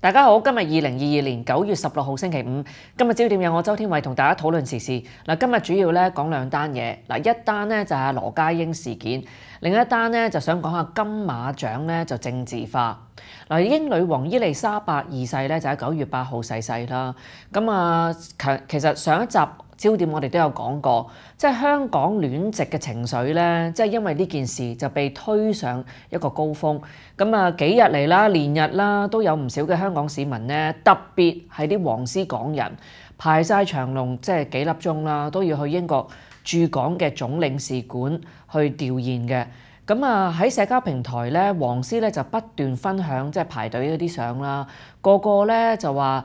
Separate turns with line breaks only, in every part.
大家好，今日二零二二年九月十六号星期五，今日焦点有我周天伟同大家讨论时事。嗱，今日主要咧讲两单嘢，嗱一单咧就系罗家英事件，另一单咧就想讲下金马奖咧就政治化。嗱，英女王伊丽莎白二世咧就喺九月八号逝世啦。咁啊，其其实上一集。焦點我哋都有講過，即係香港亂籍嘅情緒咧，即係因為呢件事就被推上一個高峰。咁啊，幾日嚟啦，連日啦，都有唔少嘅香港市民咧，特別係啲黃絲港人，排晒長龍，即係幾粒鐘啦，都要去英國駐港嘅總領事館去調唁嘅。咁啊，喺社交平台咧，黃絲咧就不斷分享即係排隊嗰啲相啦，個個咧就話。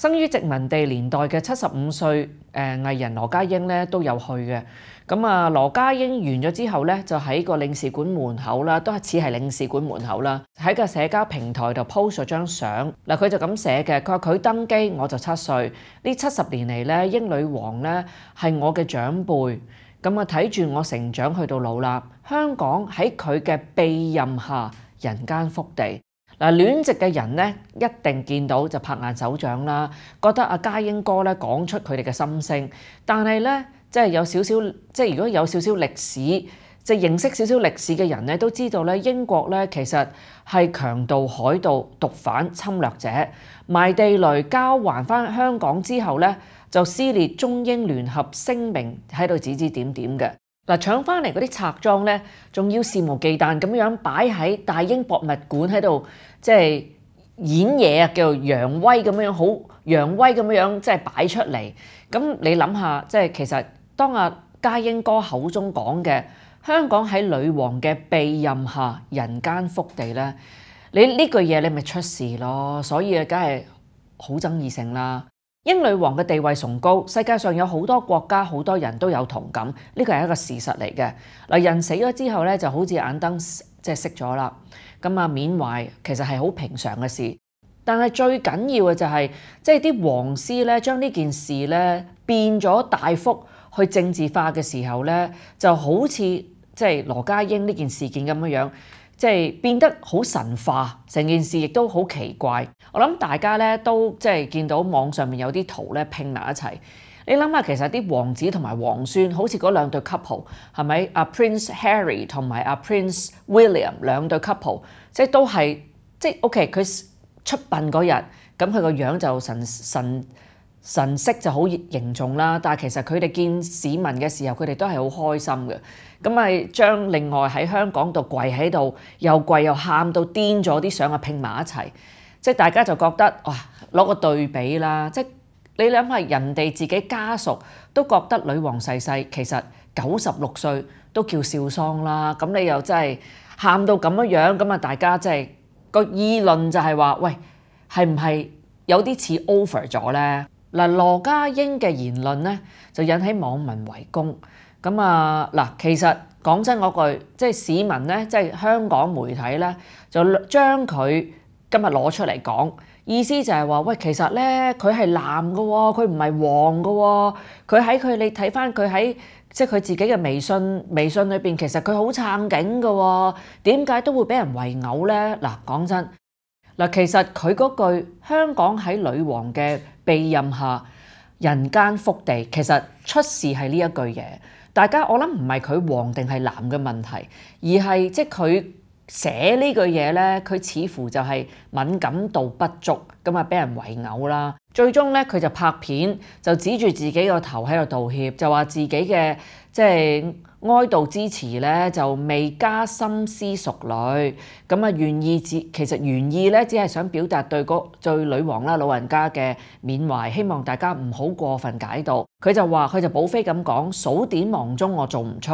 生於殖民地年代嘅七十五歲誒藝人羅家英咧都有去嘅，咁啊羅家英完咗之後咧就喺個領事館門口啦，都係似係領事館門口啦，喺個社交平台度 po 咗張相，嗱佢就咁寫嘅，佢話佢登基我就七歲，呢七十年嚟咧英女王咧係我嘅長輩，咁啊睇住我成長去到老啦，香港喺佢嘅庇任下，人間福地。嗱，亂植嘅人咧，一定見到就拍眼手掌啦，覺得阿嘉英哥咧講出佢哋嘅心聲。但係咧，即係有少少，即係如果有少少歷史，即係認識少少歷史嘅人咧，都知道咧，英國咧其實係強盜、海盜、毒販、侵略者，賣地雷交還翻香港之後咧，就撕裂中英聯合聲明喺度指指點點嘅。嗱，搶翻嚟嗰啲拆裝咧，仲要肆無忌憚咁樣擺喺大英博物館喺度，即係演嘢啊，叫做揚威咁樣，好揚威咁樣，即係擺出嚟。咁你諗下，即係其實當阿嘉英哥口中講嘅香港喺女王嘅庇任下，人間福地咧，你呢句嘢你咪出事咯，所以啊，梗係好爭議性啦。英女王嘅地位崇高，世界上有好多国家、好多人都有同感，呢个系一个事实嚟嘅。嗱，人死咗之后咧，就好似眼灯即系熄咗啦。咁啊，缅怀其实系好平常嘅事，但系最紧要嘅就系即系啲皇室咧，将呢件事咧变咗大幅去政治化嘅时候咧，就好似即系罗家英呢件事件咁样样。即係變得好神化，成件事亦都好奇怪。我諗大家咧都即係見到網上面有啲圖咧拼埋一齊。你諗下，其實啲王子同埋皇孫好似嗰兩對 couple 係咪？阿 Prince Harry 同埋阿 Prince William 兩對 couple，即係都係即係 OK。佢出殯嗰日，咁佢個樣就神神。神色就好凝重啦，但其實佢哋見市民嘅時候，佢哋都係好開心嘅。咁咪將另外喺香港度跪喺度又跪又喊到癲咗啲相啊，拼埋一齊，即大家就覺得哇，攞個對比啦，即你諗下人哋自己家屬都覺得女王逝世其實九十六歲都叫少喪啦。咁你又真係喊到咁樣樣，咁啊大家即係個議論就係話，喂係唔係有啲似 over 咗呢？」嗱，羅家英嘅言論咧就引起網民圍攻。咁啊，嗱，其實講真嗰句，即係市民咧，即係香港媒體咧，就將佢今日攞出嚟講，意思就係話喂，其實咧佢係男嘅喎，佢唔係黃嘅喎，佢喺佢你睇翻佢喺即係佢自己嘅微信，微信裏邊其實佢好撐警嘅喎，點解都會俾人圍毆呢？嗱，講真。嗱，其實佢嗰句香港喺女王嘅庇任下，人間福地，其實出事係呢一句嘢。大家我諗唔係佢王定係男嘅問題，而係即係佢寫呢句嘢咧，佢似乎就係敏感度不足，咁啊俾人圍毆啦。最终咧，佢就拍片，就指住自己个头喺度道歉，就话自己嘅即系哀悼之詞咧，就未加深思熟虑，咁啊，愿意只其实愿意咧，只系想表达对嗰对女王啦老人家嘅缅怀，希望大家唔好过分解读。佢就话，佢就宝非咁讲，数典忘中我做唔出。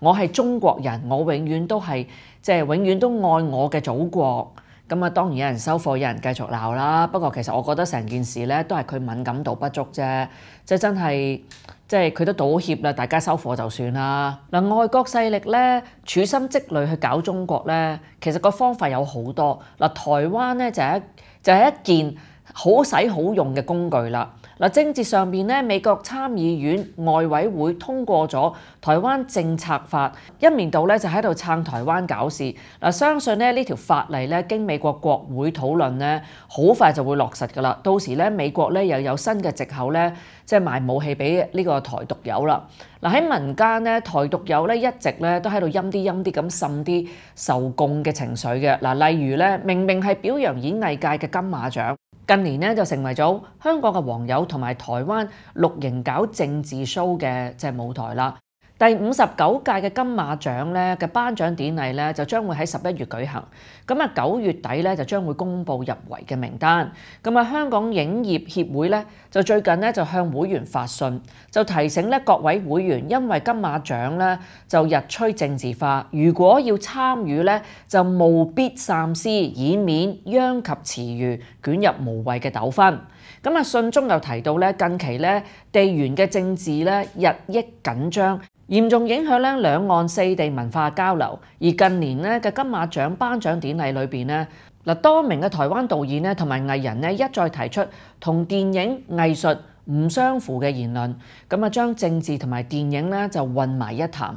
我系中国人，我永远都系即系永远都爱我嘅祖国。咁啊，當然有人收貨，有人繼續鬧啦。不過其實我覺得成件事咧，都係佢敏感度不足啫。即係真係，即係佢都道歉啦，大家收貨就算啦。嗱，外國勢力咧，處心積慮去搞中國咧，其實個方法有好多。嗱，台灣咧就一就係一件。好使好用嘅工具啦！嗱，政治上邊咧，美國參議院外委會通過咗台灣政策法，一面度咧就喺度撐台灣搞事。嗱，相信咧呢條法例咧，經美國國會討論咧，好快就會落實㗎啦。到時咧，美國咧又有新嘅藉口咧，即係賣武器俾呢個台獨友啦。嗱，喺民間咧，台獨友咧一直咧都喺度陰啲陰啲咁滲啲受共嘅情緒嘅。嗱，例如咧，明明係表揚演藝界嘅金馬獎。近年咧就成為咗香港嘅黃友同埋台灣六型搞政治 show 嘅即係舞台啦。第五十九屆嘅金馬獎咧嘅頒獎典禮咧就將會喺十一月舉行，咁啊九月底咧就將會公布入圍嘅名單。咁啊香港影業協會咧就最近咧就向會員發信，就提醒咧各位會員，因為金馬獎咧就日趨政治化，如果要參與咧就務必三思，以免殃及池魚，卷入無謂嘅糾紛。咁啊信中又提到咧近期咧地緣嘅政治咧日益緊張。嚴重影響咧兩岸四地文化交流，而近年咧嘅金馬獎頒獎典禮裏面咧，嗱多名嘅台灣導演咧同埋藝人咧一再提出同電影藝術唔相符嘅言論，咁啊將政治同埋電影咧就混埋一談。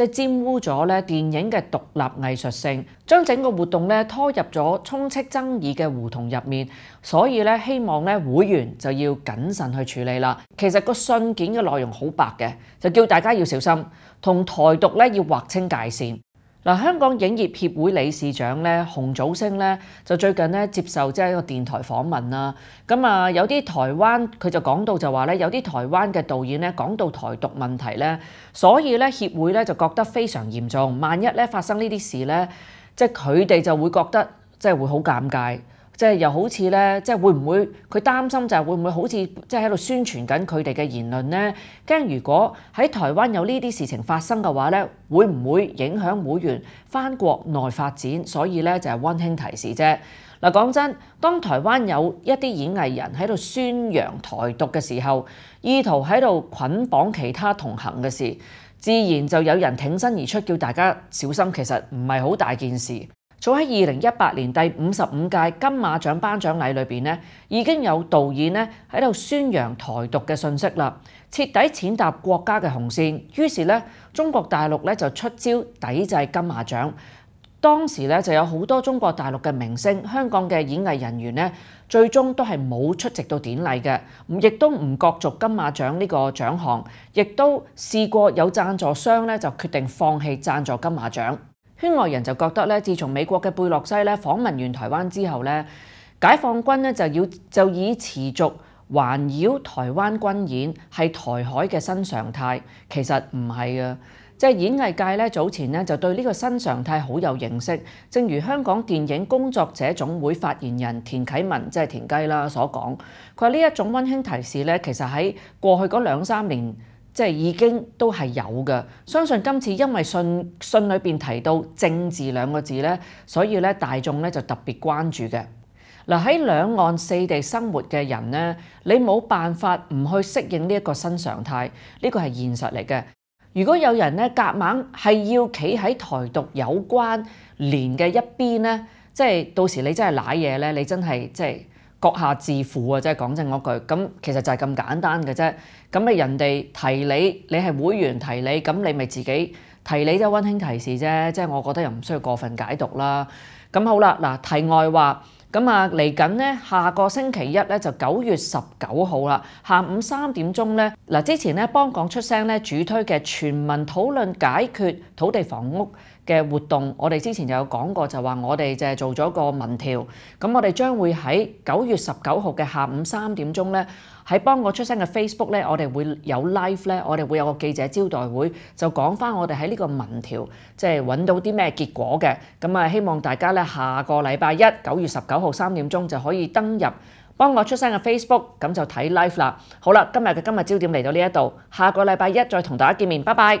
即係玷污咗咧電影嘅獨立藝術性，將整個活動咧拖入咗充斥爭議嘅胡同入面，所以咧希望咧會員就要謹慎去處理啦。其實個信件嘅內容好白嘅，就叫大家要小心，同台獨咧要劃清界線。嗱，香港影業協會理事長咧，洪祖星咧，就最近咧接受即係一個電台訪問啦。咁啊，有啲台灣佢就講到就話咧，有啲台灣嘅導演咧講到台獨問題咧，所以咧協會咧就覺得非常嚴重。萬一咧發生呢啲事咧，即係佢哋就會覺得即係會好尷尬。即係又好似咧，即係會唔會佢擔心就係會唔會好似即係喺度宣傳緊佢哋嘅言論咧？驚如果喺台灣有呢啲事情發生嘅話咧，會唔會影響會員翻國內發展？所以咧就係温馨提示啫。嗱，講真，當台灣有一啲演藝人喺度宣揚台獨嘅時候，意圖喺度捆綁其他同行嘅事，自然就有人挺身而出叫大家小心。其實唔係好大件事。早喺二零一八年第五十五屆金馬獎頒獎禮裏边咧，已經有導演咧喺度宣揚台獨嘅信息啦，徹底踐踏國家嘅紅線。於是咧，中國大陸咧就出招抵制金馬獎。當時咧就有好多中國大陸嘅明星、香港嘅演藝人員咧，最終都係冇出席到典禮嘅，亦都唔角逐金馬獎呢個獎項，亦都試過有贊助商咧就決定放棄贊助金馬獎。圈外人就覺得咧，自從美國嘅貝洛西咧訪問完台灣之後咧，解放軍咧就要就以持續環繞台灣軍演係台海嘅新常態。其實唔係嘅，即係演藝界咧早前咧就對呢個新常態好有認識。正如香港電影工作者總會發言人田啟文即係田雞啦所講，佢話呢一種温馨提示咧，其實喺過去嗰兩三年。即係已經都係有嘅，相信今次因為信信裏邊提到政治兩個字咧，所以咧大眾咧就特別關注嘅。嗱喺兩岸四地生活嘅人咧，你冇辦法唔去適應呢一個新常態，呢個係現實嚟嘅。如果有人咧夾硬係要企喺台獨有關聯嘅一邊咧，即係到時你真係舐嘢咧，你真係即係。閣下自負啊！即係講真嗰句，咁其實就係咁簡單嘅啫。咁你人哋提你，你係會員提你，咁你咪自己提你，即温馨提示啫。即係我覺得又唔需要過分解讀啦。咁好啦，嗱題外話，咁啊嚟緊咧，下個星期一咧就九月十九號啦，下午三點鐘咧，嗱之前咧幫港出聲咧主推嘅全民討論解決土地房屋。嘅活動，我哋之前就有講過，就話我哋就係做咗個民調，咁我哋將會喺九月十九號嘅下午三點鐘呢，喺幫我出生嘅 Facebook 呢，我哋會有 live 呢，我哋會有個記者招待會，就講翻我哋喺呢個民調即係揾到啲咩結果嘅，咁啊希望大家呢，下個禮拜一九月十九號三點鐘就可以登入幫我出聲嘅 Facebook，咁就睇 live 啦。好啦，今日嘅今日焦點嚟到呢一度，下個禮拜一再同大家見面，拜拜。